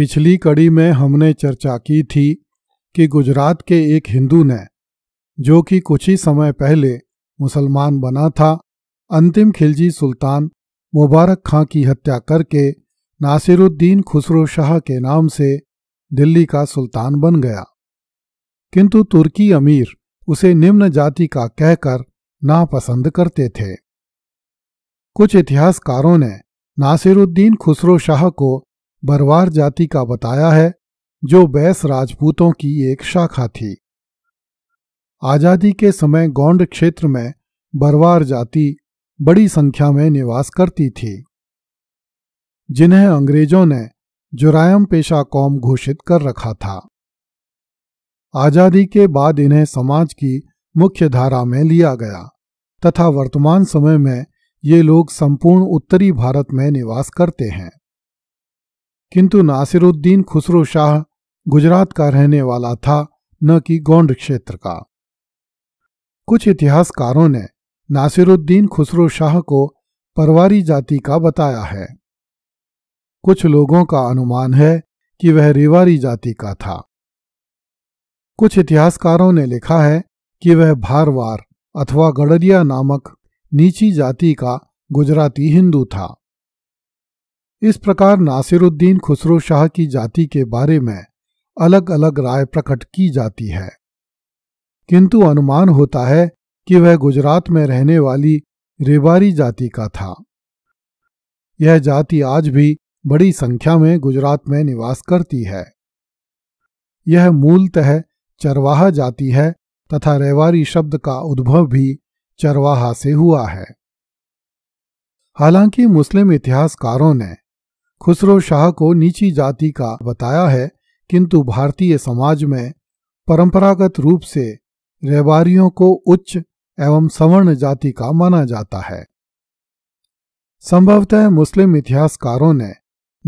पिछली कड़ी में हमने चर्चा की थी कि गुजरात के एक हिंदू ने जो कि कुछ ही समय पहले मुसलमान बना था अंतिम खिलजी सुल्तान मुबारक खां की हत्या करके नासिरुद्दीन खुसरो शाह के नाम से दिल्ली का सुल्तान बन गया किंतु तुर्की अमीर उसे निम्न जाति का कहकर नापसंद करते थे कुछ इतिहासकारों ने नासिरुद्दीन खुसरो शाह को बरवार जाति का बताया है जो बैस राजपूतों की एक शाखा थी आजादी के समय गौंड क्षेत्र में बरवार जाति बड़ी संख्या में निवास करती थी जिन्हें अंग्रेजों ने जुरायम पेशा कौम घोषित कर रखा था आजादी के बाद इन्हें समाज की मुख्य धारा में लिया गया तथा वर्तमान समय में ये लोग संपूर्ण उत्तरी भारत में निवास करते हैं किंतु नासिरुद्दीन खुसरो शाह गुजरात का रहने वाला था न कि गौंड क्षेत्र का कुछ इतिहासकारों ने नासिरुद्दीन खुसरो शाह को परवारी जाति का बताया है कुछ लोगों का अनुमान है कि वह रिवारी जाति का था कुछ इतिहासकारों ने लिखा है कि वह भारवार अथवा गडरिया नामक नीची जाति का गुजराती हिंदू था इस प्रकार नासिरुद्दीन खुसरो शाह की जाति के बारे में अलग अलग राय प्रकट की जाती है किंतु अनुमान होता है कि वह गुजरात में रहने वाली रेबारी जाति का था यह जाति आज भी बड़ी संख्या में गुजरात में निवास करती है यह मूलतः चरवाहा जाति है तथा रेवारी शब्द का उद्भव भी चरवाहा से हुआ है हालांकि मुस्लिम इतिहासकारों ने खुसरो शाह को नीची जाति का बताया है किंतु भारतीय समाज में परंपरागत रूप से रेवारियों को उच्च एवं सवर्ण जाति का माना जाता है संभवतः मुस्लिम इतिहासकारों ने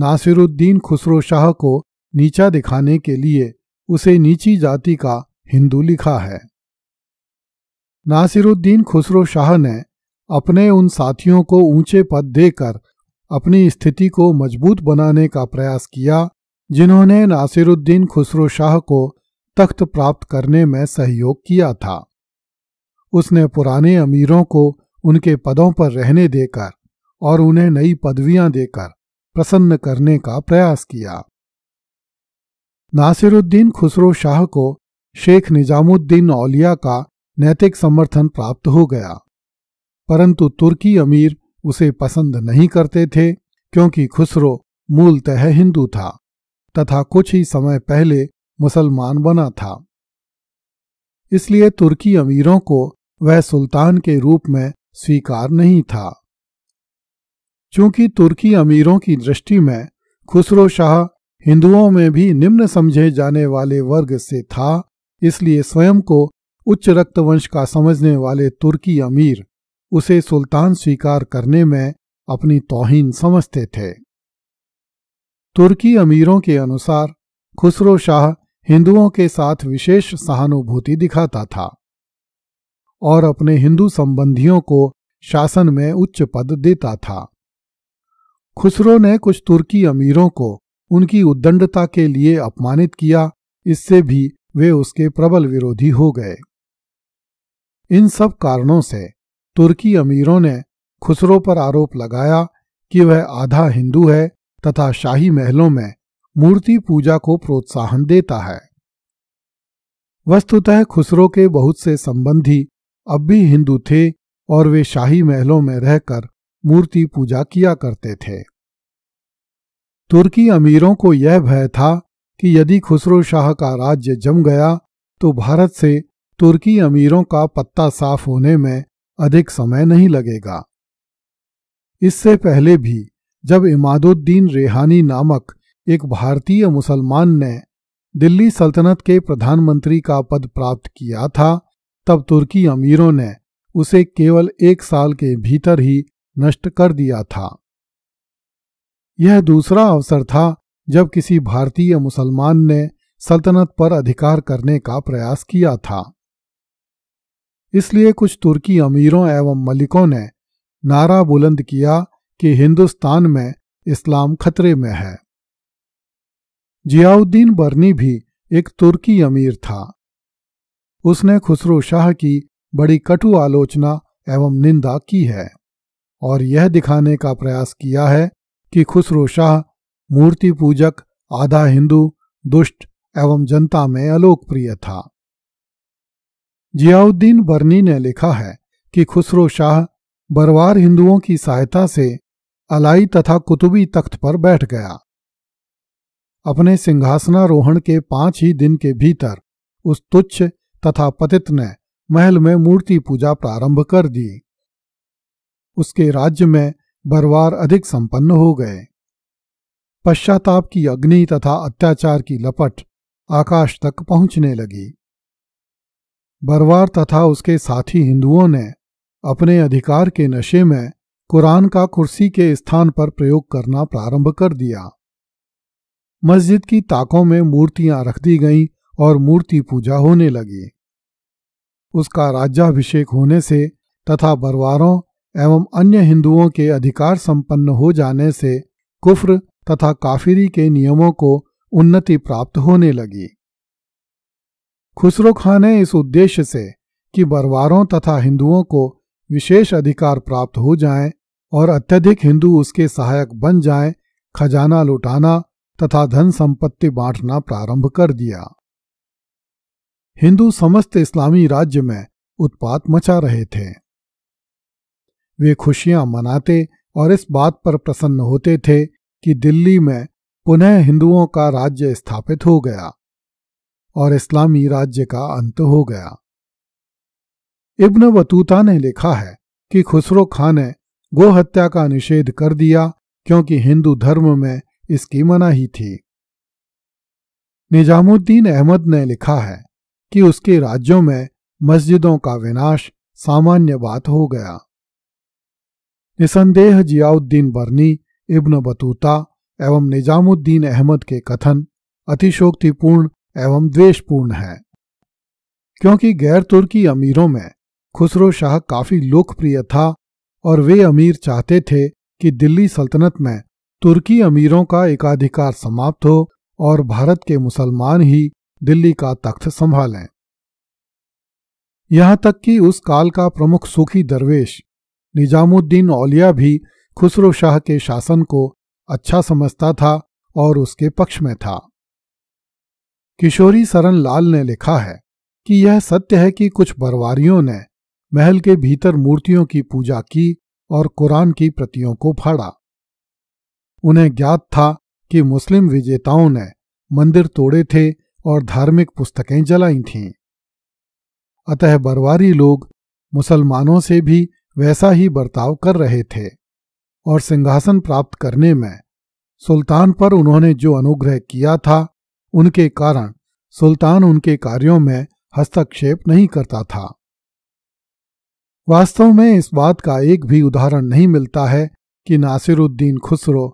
नासिरुद्दीन खुसरो शाह को नीचा दिखाने के लिए उसे नीची जाति का हिंदू लिखा है नासिरुद्दीन खुसरो शाह ने अपने उन साथियों को ऊंचे पद देकर अपनी स्थिति को मजबूत बनाने का प्रयास किया जिन्होंने नासिरुद्दीन खुसरो शाह को तख्त प्राप्त करने में सहयोग किया था उसने पुराने अमीरों को उनके पदों पर रहने देकर और उन्हें नई पदवियां देकर प्रसन्न करने का प्रयास किया नासिरुद्दीन खुसरो शाह को शेख निजामुद्दीन औलिया का नैतिक समर्थन प्राप्त हो गया परंतु तुर्की अमीर उसे पसंद नहीं करते थे क्योंकि खुसरो मूलतः हिंदू था तथा कुछ ही समय पहले मुसलमान बना था इसलिए तुर्की अमीरों को वह सुल्तान के रूप में स्वीकार नहीं था चूंकि तुर्की अमीरों की दृष्टि में खुसरो शाह हिंदुओं में भी निम्न समझे जाने वाले वर्ग से था इसलिए स्वयं को उच्च रक्तवंश का समझने वाले तुर्की अमीर उसे सुल्तान स्वीकार करने में अपनी तोहिन समझते थे तुर्की अमीरों के अनुसार खुसरो शाह हिंदुओं के साथ विशेष सहानुभूति दिखाता था और अपने हिंदू संबंधियों को शासन में उच्च पद देता था खुसरो ने कुछ तुर्की अमीरों को उनकी उद्दंडता के लिए अपमानित किया इससे भी वे उसके प्रबल विरोधी हो गए इन सब कारणों से तुर्की अमीरों ने खुसरो पर आरोप लगाया कि वह आधा हिंदू है तथा शाही महलों में मूर्ति पूजा को प्रोत्साहन देता है वस्तुतः खुसरो के बहुत से संबंधी अब भी हिंदू थे और वे शाही महलों में रहकर मूर्ति पूजा किया करते थे तुर्की अमीरों को यह भय था कि यदि खुसरो शाह का राज्य जम गया तो भारत से तुर्की अमीरों का पत्ता साफ होने में अधिक समय नहीं लगेगा इससे पहले भी जब इमादुद्दीन रेहानी नामक एक भारतीय मुसलमान ने दिल्ली सल्तनत के प्रधानमंत्री का पद प्राप्त किया था तब तुर्की अमीरों ने उसे केवल एक साल के भीतर ही नष्ट कर दिया था यह दूसरा अवसर था जब किसी भारतीय मुसलमान ने सल्तनत पर अधिकार करने का प्रयास किया था इसलिए कुछ तुर्की अमीरों एवं मलिकों ने नारा बुलंद किया कि हिंदुस्तान में इस्लाम खतरे में है जियाउद्दीन बर्नी भी एक तुर्की अमीर था उसने खुसरो शाह की बड़ी कटु आलोचना एवं निंदा की है और यह दिखाने का प्रयास किया है कि खुसरो शाह मूर्ति पूजक आधा हिंदू दुष्ट एवं जनता में अलोकप्रिय था जियाउद्दीन बर्नी ने लिखा है कि खुसरो शाह बरवार हिंदुओं की सहायता से अलाई तथा कुतुबी तख्त पर बैठ गया अपने सिंहासनारोहण के पांच ही दिन के भीतर उस तुच्छ तथा पतित ने महल में मूर्ति पूजा प्रारंभ कर दी उसके राज्य में बरवार अधिक संपन्न हो गए पश्चाताप की अग्नि तथा अत्याचार की लपट आकाश तक पहुंचने लगी बरवार तथा उसके साथी हिंदुओं ने अपने अधिकार के नशे में कुरान का कुर्सी के स्थान पर प्रयोग करना प्रारंभ कर दिया मस्जिद की ताकों में मूर्तियां रख दी गईं और मूर्ति पूजा होने लगी उसका राज्याभिषेक होने से तथा बरवारों एवं अन्य हिंदुओं के अधिकार संपन्न हो जाने से कुफ्र तथा काफिरी के नियमों को उन्नति प्राप्त होने लगी खुसरो खां ने इस उद्देश्य से कि बरवारों तथा हिंदुओं को विशेष अधिकार प्राप्त हो जाएं और अत्यधिक हिंदू उसके सहायक बन जाएं, खजाना लुटाना तथा धन संपत्ति बांटना प्रारंभ कर दिया हिंदू समस्त इस्लामी राज्य में उत्पात मचा रहे थे वे खुशियां मनाते और इस बात पर प्रसन्न होते थे कि दिल्ली में पुनः हिंदुओं का राज्य स्थापित हो गया और इस्लामी राज्य का अंत हो गया इब्न बतूता ने लिखा है कि खुसरो खान ने गोहत्या का निषेध कर दिया क्योंकि हिंदू धर्म में इसकी मनाही थी निजामुद्दीन अहमद ने लिखा है कि उसके राज्यों में मस्जिदों का विनाश सामान्य बात हो गया निसंदेह जियाउद्दीन बर्नी इब्न बतूता एवं निजामुद्दीन अहमद के कथन अतिशोक्तिपूर्ण एवं द्वेषपूर्ण है क्योंकि गैर तुर्की अमीरों में खुसरो शाह काफी लोकप्रिय था और वे अमीर चाहते थे कि दिल्ली सल्तनत में तुर्की अमीरों का एकाधिकार समाप्त हो और भारत के मुसलमान ही दिल्ली का तख्त संभालें यहां तक कि उस काल का प्रमुख सूखी दरवेश निजामुद्दीन औलिया भी खुसरो शाह के शासन को अच्छा समझता था और उसके पक्ष में था किशोरी सरन लाल ने लिखा है कि यह सत्य है कि कुछ बरवारियों ने महल के भीतर मूर्तियों की पूजा की और कुरान की प्रतियों को फाड़ा उन्हें ज्ञात था कि मुस्लिम विजेताओं ने मंदिर तोड़े थे और धार्मिक पुस्तकें जलाई थीं अतः बरवारी लोग मुसलमानों से भी वैसा ही बर्ताव कर रहे थे और सिंहासन प्राप्त करने में सुल्तान पर उन्होंने जो अनुग्रह किया था उनके कारण सुल्तान उनके कार्यों में हस्तक्षेप नहीं करता था वास्तव में इस बात का एक भी उदाहरण नहीं मिलता है कि नासिरुद्दीन खुसरो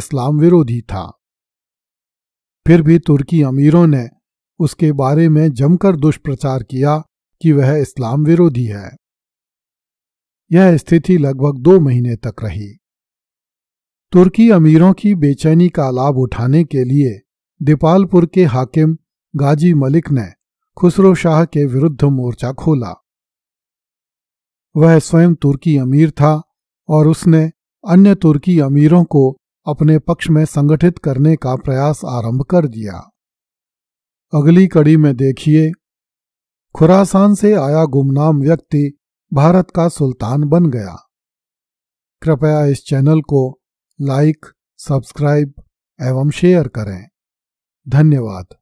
इस्लाम विरोधी था फिर भी तुर्की अमीरों ने उसके बारे में जमकर दुष्प्रचार किया कि वह इस्लाम विरोधी है यह स्थिति लगभग दो महीने तक रही तुर्की अमीरों की बेचैनी का लाभ उठाने के लिए दीपालपुर के हाकिम गाजी मलिक ने खुसरो शाह के विरुद्ध मोर्चा खोला वह स्वयं तुर्की अमीर था और उसने अन्य तुर्की अमीरों को अपने पक्ष में संगठित करने का प्रयास आरंभ कर दिया अगली कड़ी में देखिए खुरासान से आया गुमनाम व्यक्ति भारत का सुल्तान बन गया कृपया इस चैनल को लाइक सब्सक्राइब एवं शेयर करें धन्यवाद